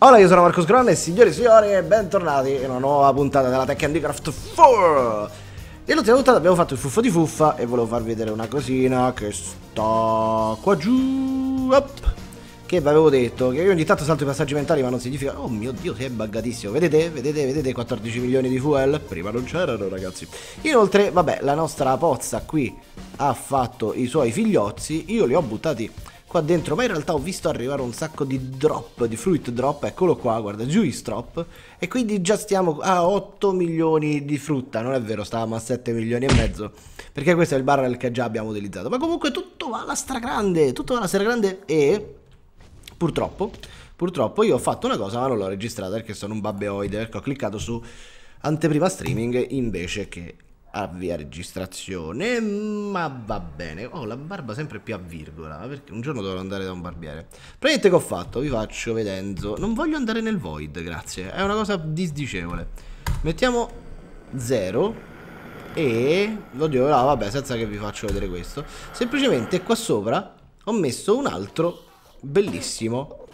Hola, io sono Marcos Scrone e signori e signori, e bentornati in una nuova puntata della Tech Handicraft 4! Nell'ultima puntata abbiamo fatto il fuffo di fuffa e volevo farvi vedere una cosina che sta qua giù. Up. Che vi avevo detto che io ogni tanto salto i passaggi mentali ma non significa... Oh mio dio, si è buggatissimo. Vedete? Vedete? Vedete 14 milioni di fuel? Prima non c'erano ragazzi. Inoltre, vabbè, la nostra pozza qui ha fatto i suoi figliozzi. Io li ho buttati qua dentro, ma in realtà ho visto arrivare un sacco di drop, di fruit drop, eccolo qua, guarda, juice drop, e quindi già stiamo a 8 milioni di frutta, non è vero, stavamo a 7 milioni e mezzo, perché questo è il barrel che già abbiamo utilizzato, ma comunque tutto va alla stragrande, tutto va alla stragrande e purtroppo, purtroppo io ho fatto una cosa ma non l'ho registrata perché sono un babbeoide, perché ecco, ho cliccato su anteprima streaming invece che avvia registrazione, ma va bene. Ho oh, la barba sempre più a virgola, perché un giorno dovrò andare da un barbiere. Praticamente che ho fatto, vi faccio vedendo. Non voglio andare nel void, grazie. È una cosa disdicevole. Mettiamo 0 e... Oddio, no, vabbè, senza che vi faccio vedere questo. Semplicemente qua sopra ho messo un altro bellissimo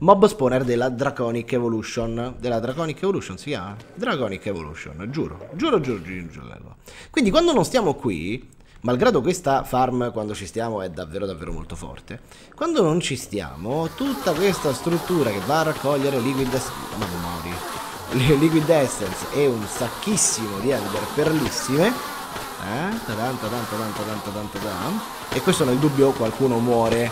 mob spawner della Draconic Evolution. Della Draconic Evolution si chiama? Ah. Draconic Evolution, giuro, giuro, giuro, giuro. giuro. Quindi quando non stiamo qui, malgrado questa farm quando ci stiamo è davvero davvero molto forte, quando non ci stiamo, tutta questa struttura che va a raccogliere liquid, es liquid essence e un sacchissimo di ender perlissime eh? Tadam, tadam, tadam, e questo nel dubbio qualcuno muore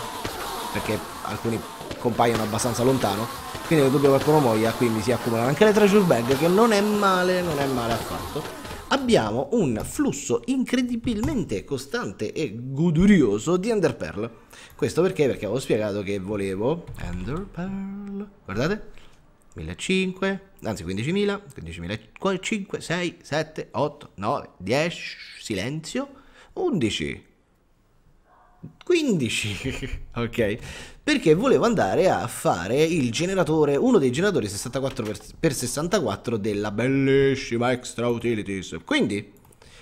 perché alcuni compaiono abbastanza lontano quindi nel doppio qualcuno muoia quindi si accumulano anche le treasure bag che non è male non è male affatto abbiamo un flusso incredibilmente costante e godurioso di Ender Pearl questo perché? perché avevo spiegato che volevo Ender Pearl guardate 1500 anzi 15.000 5 6 7 8 9 10 silenzio 11 15 ok perché volevo andare a fare il generatore uno dei generatori 64x64 della bellissima extra utilities quindi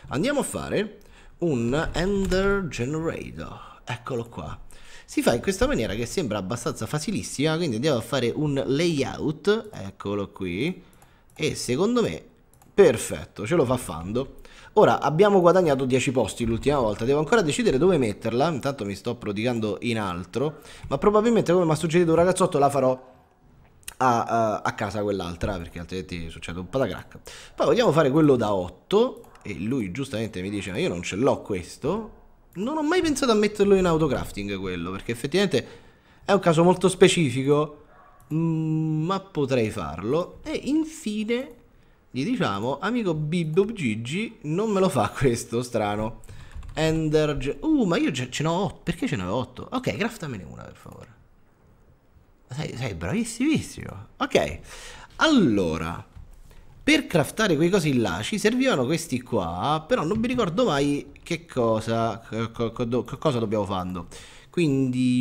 andiamo a fare un ender generator eccolo qua si fa in questa maniera che sembra abbastanza facilissima quindi andiamo a fare un layout eccolo qui e secondo me perfetto ce lo fa fando Ora abbiamo guadagnato 10 posti l'ultima volta, devo ancora decidere dove metterla, intanto mi sto prodigando in altro, ma probabilmente come mi ha suggerito un ragazzotto la farò a, a, casa quell'altra perché altrimenti succede un patacrack. Poi vogliamo fare quello da 8 e lui giustamente mi dice ma io non ce l'ho questo. Non ho mai pensato a metterlo in autocrafting quello perché effettivamente è un caso molto specifico mm, ma potrei farlo. E infine gli diciamo amico Bibbo Gigi non me lo fa questo strano Ender uh ma io ce n'ho 8 perché ce n'ho 8 ok craftamene una per favore sei, sei bravissimissimo ok allora per craftare quei cosi là ci servivano questi qua però non mi ricordo mai che cosa co, co, do, che cosa dobbiamo farlo quindi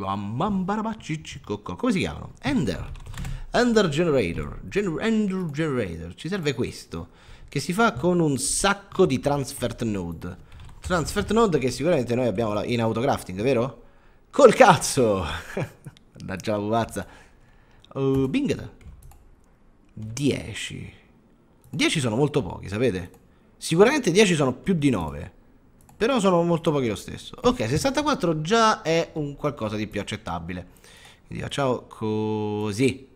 come si chiamano? Ender Under Generator, Under Generator, ci serve questo, che si fa con un sacco di Transfert Node. Transfert Node che sicuramente noi abbiamo in autocrafting, vero? Col cazzo! Mannaggia la pupazza. Uh, bing! 10. 10 sono molto pochi, sapete? Sicuramente 10 sono più di 9. Però sono molto pochi lo stesso. Ok, 64 già è un qualcosa di più accettabile. Quindi facciamo così.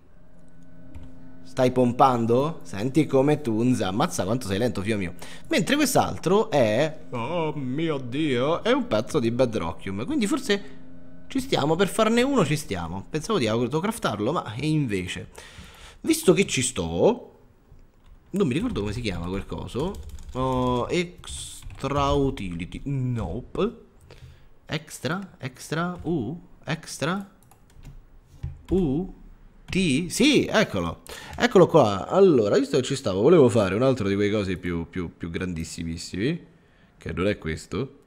Stai pompando? Senti come tunza. Ammazza quanto sei lento, fio mio. Mentre quest'altro è... Oh mio Dio, è un pezzo di Bedrockium. Quindi forse ci stiamo, per farne uno ci stiamo. Pensavo di autocraftarlo, ma invece. Visto che ci sto... Non mi ricordo come si chiama quel coso. Oh, extra utility. Nope. Extra, extra, U, uh, extra, U. Uh. Sì, eccolo. Eccolo qua. Allora, visto che ci stavo, volevo fare un altro di quei cosi più, più, più grandissimissimi. Che non è questo.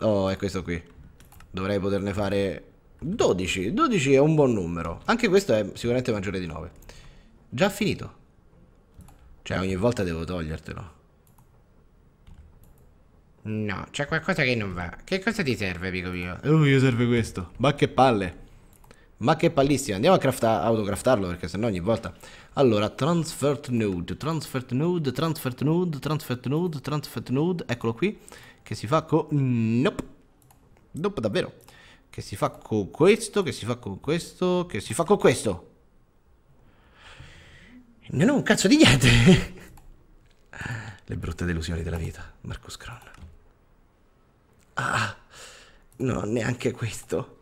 Oh, è questo qui. Dovrei poterne fare 12. 12 è un buon numero. Anche questo è sicuramente maggiore di 9. Già finito. Cioè, ogni volta devo togliertelo. No, c'è qualcosa che non va. Che cosa ti serve, amico mio? Oh, io serve questo. Ma che palle. Ma che pallissima, andiamo a crafta- autocraftarlo perché sennò ogni volta... Allora, transfert nude, transfert nude, transfert nude, transfert nude, transfert nude, eccolo qui, che si fa con... Nope, nope davvero, che si fa con questo, che si fa con questo, che si fa con questo. Non ho un cazzo di niente. Le brutte delusioni della vita, Marcus Scron. Ah, non ho neanche questo.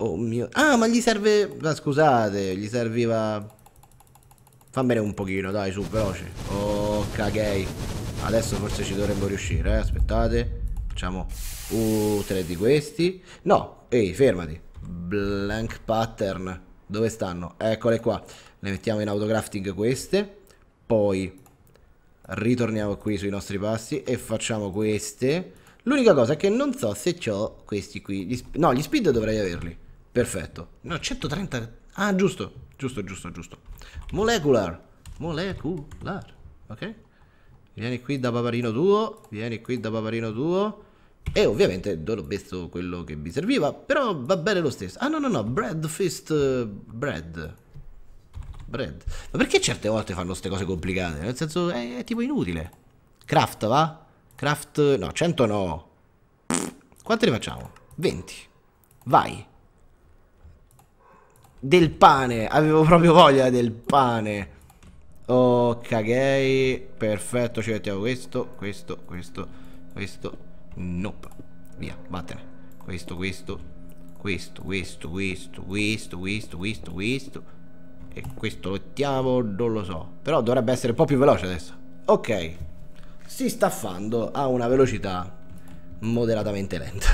Oh mio... Ah, ma gli serve... Ma scusate, gli serviva... Fammene un pochino, dai, su, veloce. Oh, caghei. Adesso forse ci dovremmo riuscire, eh. Aspettate. Facciamo... Uh, tre di questi. No, ehi, fermati. Blank pattern. Dove stanno? Eccole qua. Le mettiamo in autocrafting queste. Poi ritorniamo qui sui nostri passi e facciamo queste. L'unica cosa è che non so se ho questi qui. Gli no, gli speed dovrei averli. Perfetto. No, 130. Ah, giusto. Giusto, giusto, giusto. Molecular. Molecular. Ok? Vieni qui da paparino tuo. Vieni qui da paparino tuo. E ovviamente non ho messo quello che mi serviva. Però va bene lo stesso. Ah, no, no, no. Bread fist. Eh, bread. Bread. Ma perché certe volte fanno queste cose complicate? Nel senso, è, è tipo inutile. Craft, va? Craft. No, 100 no. Quante ne facciamo? 20. Vai. Del pane, avevo proprio voglia del pane. Ok, perfetto, ci mettiamo questo, questo, questo, questo. Nope. Via, vattene. Questo, questo, questo, questo, questo, questo, questo, questo, questo. E questo mettiamo, non lo so. Però dovrebbe essere un po' più veloce adesso. Ok. Si sta affando a una velocità moderatamente lenta.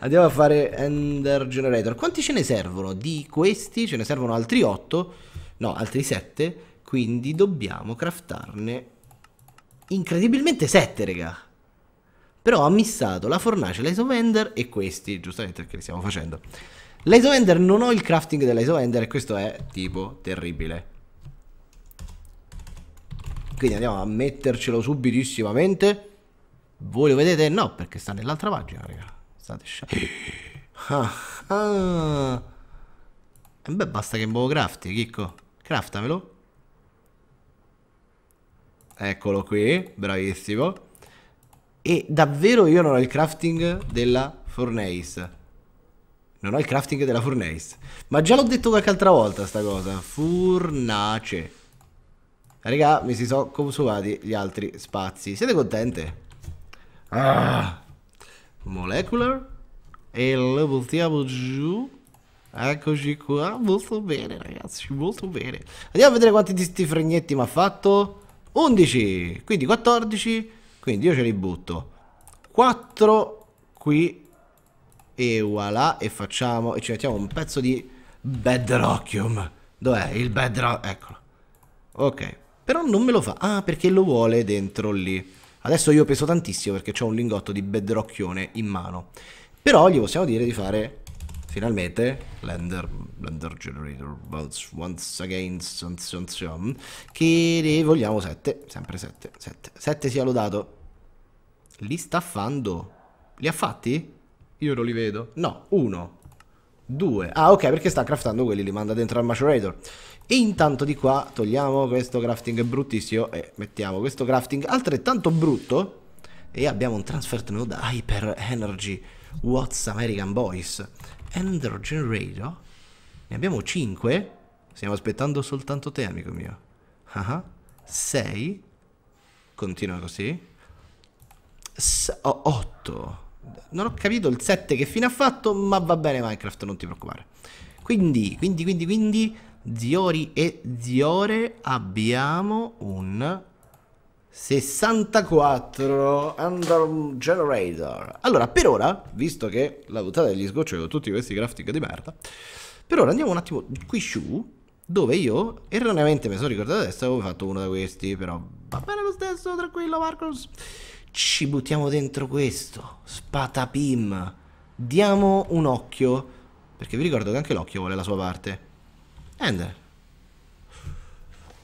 Andiamo a fare Ender Generator. Quanti ce ne servono? Di questi ce ne servono altri 8. No, altri 7. Quindi dobbiamo craftarne incredibilmente 7, raga. Però ho missato la fornace, l'isovender e questi, giustamente perché li stiamo facendo. L'isovender non ho il crafting dell'isovender e questo è tipo terribile. Quindi andiamo a mettercelo subitissimamente. Voi lo vedete? No, perché sta nell'altra pagina, raga. State sciando. Eh. Ah, ah. E eh, beh, basta che lo boh crafti, chicco. Craftamelo. Eccolo qui, bravissimo. E davvero io non ho il crafting della Fornace. Non ho il crafting della Fornace. Ma già l'ho detto qualche altra volta sta cosa. Furnace. Raga, mi si sono consumati gli altri spazi. Siete contente? Ah. Molecular e lo buttiamo giù eccoci qua molto bene ragazzi molto bene andiamo a vedere quanti di sti fregnetti mi ha fatto 11 quindi 14 quindi io ce li butto 4 qui e voilà e facciamo e ci mettiamo un pezzo di bedrocchium dov'è il bedrock eccolo ok però non me lo fa ah perché lo vuole dentro lì Adesso io peso tantissimo perché ho un lingotto di bedrocchione in mano. Però gli possiamo dire di fare finalmente Blender, Blender Generator once again um, che ne vogliamo 7 sempre 7 7 7 sia lodato li sta affando li ha fatti? io non li vedo no 1 2. Ah, ok, perché sta craftando quelli, li manda dentro al macerator. E intanto di qua togliamo questo crafting bruttissimo e mettiamo questo crafting altrettanto brutto. E abbiamo un transfer node Hyper Energy What's American Boys Ender Generator. Ne abbiamo 5. Stiamo aspettando soltanto te, amico mio. 6. Uh -huh. Continua così. 8 non ho capito il 7 che fine ha fatto, ma va bene Minecraft, non ti preoccupare. Quindi, quindi, quindi, quindi, Ziori e Ziore abbiamo un 64 Under Generator. Allora, per ora, visto che la puntata degli sgoccioli con tutti questi crafting di merda, per ora andiamo un attimo qui su, dove io erroneamente mi sono ricordato adesso avevo fatto uno da questi, però va bene lo stesso, tranquillo Marcos ci buttiamo dentro questo, spatapim, diamo un occhio, perché vi ricordo che anche l'occhio vuole la sua parte. Ender.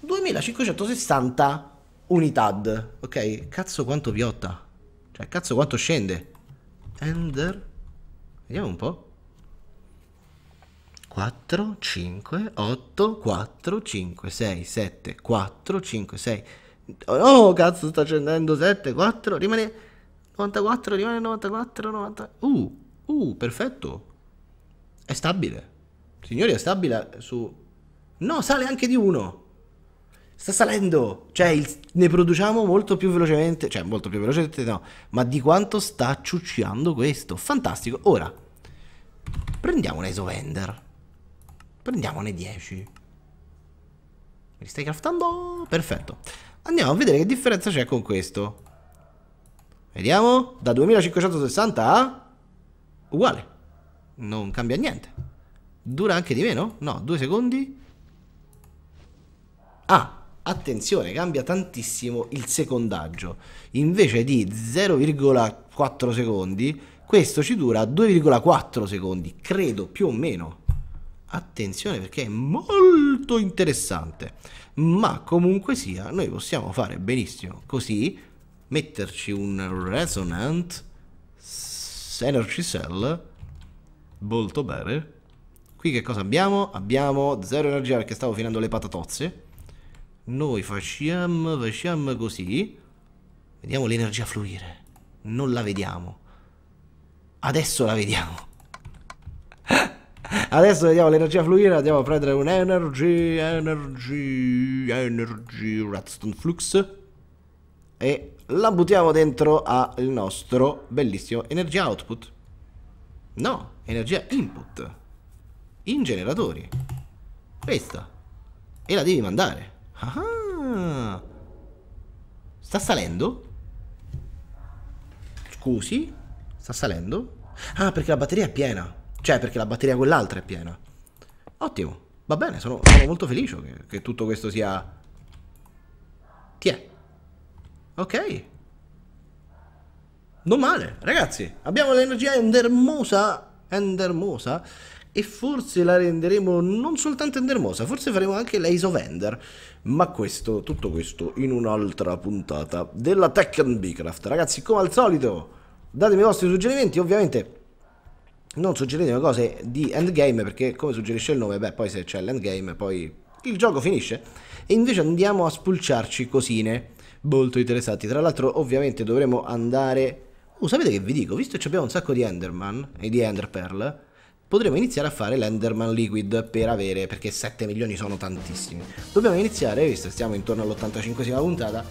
2560 unità ok? Cazzo quanto piotta, cioè cazzo quanto scende. Ender, vediamo un po'. 4, 5, 8, 4, 5, 6, 7, 4, 5, 6, Oh, cazzo, sta scendendo 7, 4, rimane 94, rimane 94, 90. Uh, uh, perfetto. È stabile. Signori, è stabile su... No, sale anche di 1. Sta salendo. Cioè, il... ne produciamo molto più velocemente. Cioè, molto più velocemente no. Ma di quanto sta ciucciando questo. Fantastico. Ora, prendiamo un Isovender. Prendiamone 10. Mi stai craftando? Perfetto. Andiamo a vedere che differenza c'è con questo. Vediamo. Da 2560 a... Uguale. Non cambia niente. Dura anche di meno? No, due secondi. Ah, attenzione, cambia tantissimo il secondaggio. Invece di 0,4 secondi, questo ci dura 2,4 secondi, credo, più o meno attenzione perché è molto interessante. Ma comunque sia, noi possiamo fare benissimo così, metterci un Resonant Energy Cell, molto bene. Qui che cosa abbiamo? Abbiamo zero energia perché stavo finendo le patatozze. Noi facciamo, facciamo così. Vediamo l'energia fluire. Non la vediamo. Adesso la vediamo. Adesso vediamo l'energia fluida, andiamo a prendere un energy, energy, energy, redstone flux e la buttiamo dentro al nostro bellissimo energia output. No, energia input. In generatori. Questa. E la devi mandare. Ah, sta salendo? Scusi? Sta salendo? Ah, perché la batteria è piena. Cioè, perché la batteria quell'altra è piena. Ottimo. Va bene, sono, sono molto felice che, che, tutto questo sia... Tiè. Ok. Non male. Ragazzi, abbiamo l'energia endermosa. Endermosa. E forse la renderemo non soltanto endermosa, forse faremo anche la isovender. Ma questo, tutto questo in un'altra puntata della Tekken Bicraft. Ragazzi, come al solito, datemi i vostri suggerimenti, ovviamente non suggeritemi cose di endgame perché come suggerisce il nome, beh poi se c'è l'endgame poi il gioco finisce e invece andiamo a spulciarci cosine molto interessanti. Tra l'altro ovviamente dovremo andare... Oh, sapete che vi dico? Visto che abbiamo un sacco di Enderman e di Enderpearl, potremo iniziare a fare l'Enderman Liquid per avere, perché 7 milioni sono tantissimi. Dobbiamo iniziare, visto che stiamo intorno all'85esima puntata,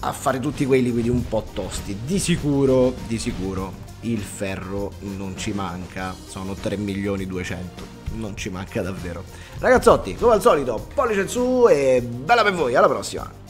a fare tutti quei liquidi un po' tosti. Di sicuro, di sicuro, il ferro non ci manca, sono 3 milioni 200. Non ci manca davvero. Ragazzotti, come al solito, pollice in su e bella per voi, alla prossima!